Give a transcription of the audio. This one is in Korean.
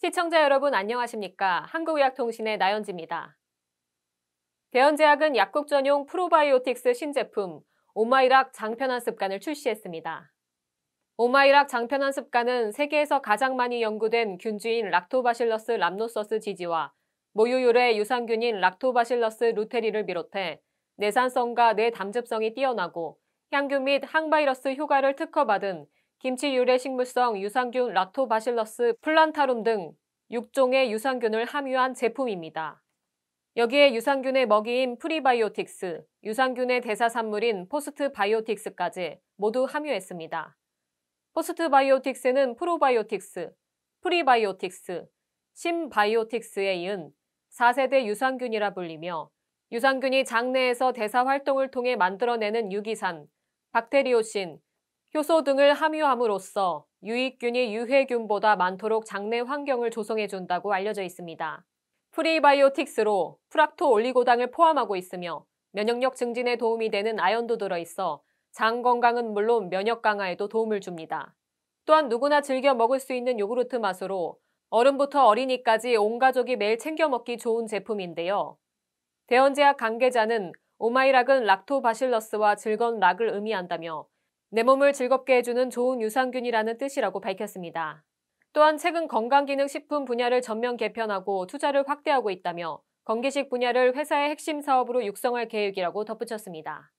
시청자 여러분 안녕하십니까? 한국의학통신의 나연지입니다. 대연제약은 약국 전용 프로바이오틱스 신제품 오마이락 장편한 습관을 출시했습니다. 오마이락 장편한 습관은 세계에서 가장 많이 연구된 균주인 락토바실러스 람노서스 지지와 모유율의 유산균인 락토바실러스 루테리를 비롯해 내산성과 내담즙성이 뛰어나고 향균 및 항바이러스 효과를 특허받은 김치 유래 식물성 유산균 락토바실러스 플란타룸 등 6종의 유산균을 함유한 제품입니다. 여기에 유산균의 먹이인 프리바이오틱스, 유산균의 대사산물인 포스트바이오틱스까지 모두 함유했습니다. 포스트바이오틱스는 프로바이오틱스, 프리바이오틱스, 심바이오틱스에 이은 4세대 유산균이라 불리며 유산균이 장내에서 대사 활동을 통해 만들어내는 유기산, 박테리오신, 효소 등을 함유함으로써 유익균이 유해균보다 많도록 장내 환경을 조성해준다고 알려져 있습니다. 프리바이오틱스로 프락토 올리고당을 포함하고 있으며 면역력 증진에 도움이 되는 아연도 들어있어 장 건강은 물론 면역 강화에도 도움을 줍니다. 또한 누구나 즐겨 먹을 수 있는 요구르트 맛으로 어른부터 어린이까지 온 가족이 매일 챙겨 먹기 좋은 제품인데요. 대원제약 관계자는 오마이락은 락토바실러스와 즐거운 락을 의미한다며 내 몸을 즐겁게 해주는 좋은 유산균이라는 뜻이라고 밝혔습니다. 또한 최근 건강기능식품 분야를 전면 개편하고 투자를 확대하고 있다며 건기식 분야를 회사의 핵심 사업으로 육성할 계획이라고 덧붙였습니다.